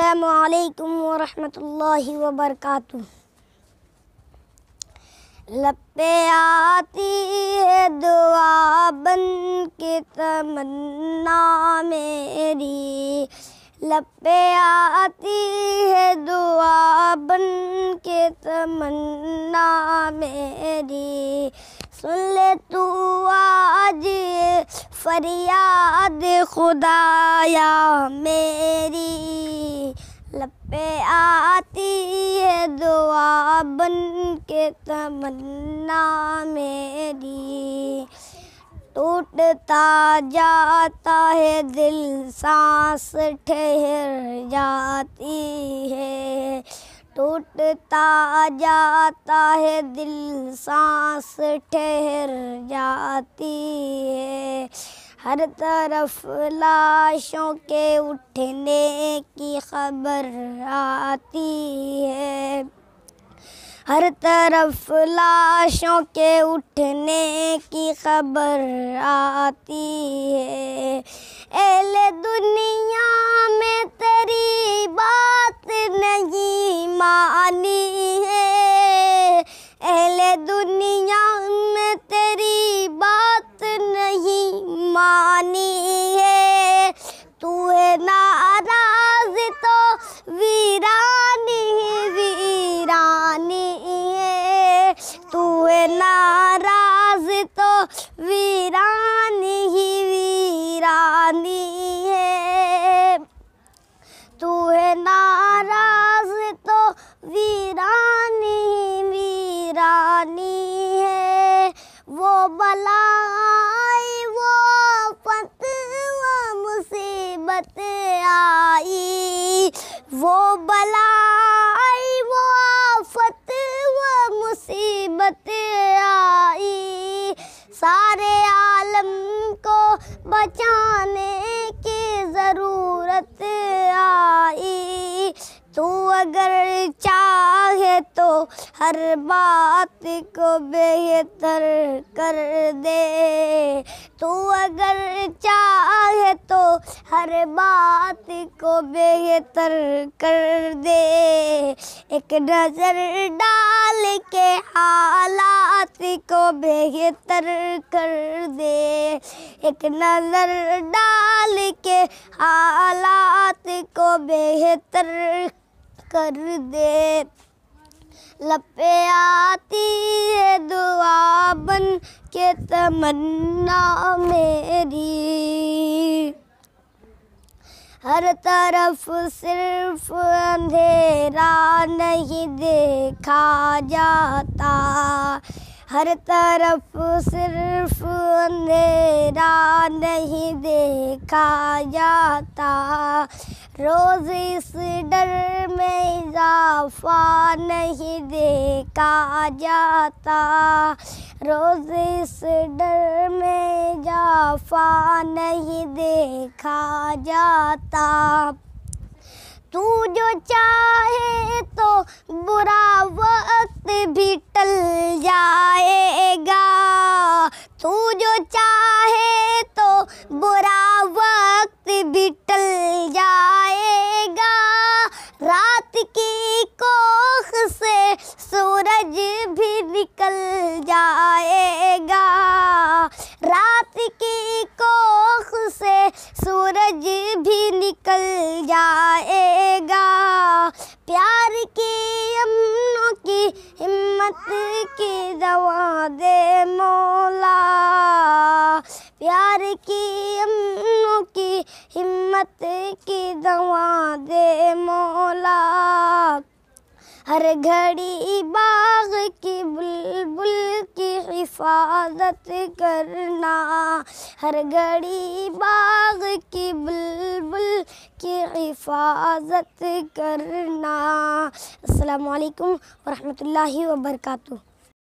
ورحمة الله وبركاته लपे आती है दुआ बन के तमन्ना मेरी लपे आती है दुआ बन के तमन्ना मेरी सुन ले तू आज फरियाद खुदाया मेरी पे आती है दुआ बन के तमन्ना मेरी टूटता जाता है दिल सांस ठहर जाती है टूटता जाता है दिल सांस ठहर जाती है हर तरफ लाशों के उठने की खबर आती है हर तरफ लाशों के उठने की खबर आती है एले दुनिया में तेरी बात नहीं मानी है तू है नाराज तो वीरानी वीरानी है तू है नाराज तो वीरानी ही वीरानी है तू है नाराज तो वीरानी तो वीरानी है वो बला वो बलाई वो आफत वो मुसीबत आई सारे आलम को बचाने की ज़रूरत आई तू अगर चाहे तो हर बात को बेहतर कर दे तू अगर चाह हर बात को बेहतर कर दे एक नज़र डाल के हालात को बेहतर कर दे एक नज़र डाल के हालात को बेहतर कर दे लपे आती है दुआ बन के तमन्ना मेरी हर तरफ सिर्फ अंधेरा नहीं देखा जाता हर तरफ सिर्फ अंधेरा नहीं देखा जाता रोज इस डर में इजाफा नहीं देखा जाता रोज इस डर में इजाफा नहीं देखा जाता तू जो चाहे तो बुरा वक्त भी टल मोहब्बत की दवा दे मौला प्यार की अमनों की हिम्मत की दवा दे मौला हर घड़ी बाग की बुलबुल की हिफाजत करना हर घड़ी बाग की बुल की हिफाजत करना असलकम वरहमल वर्का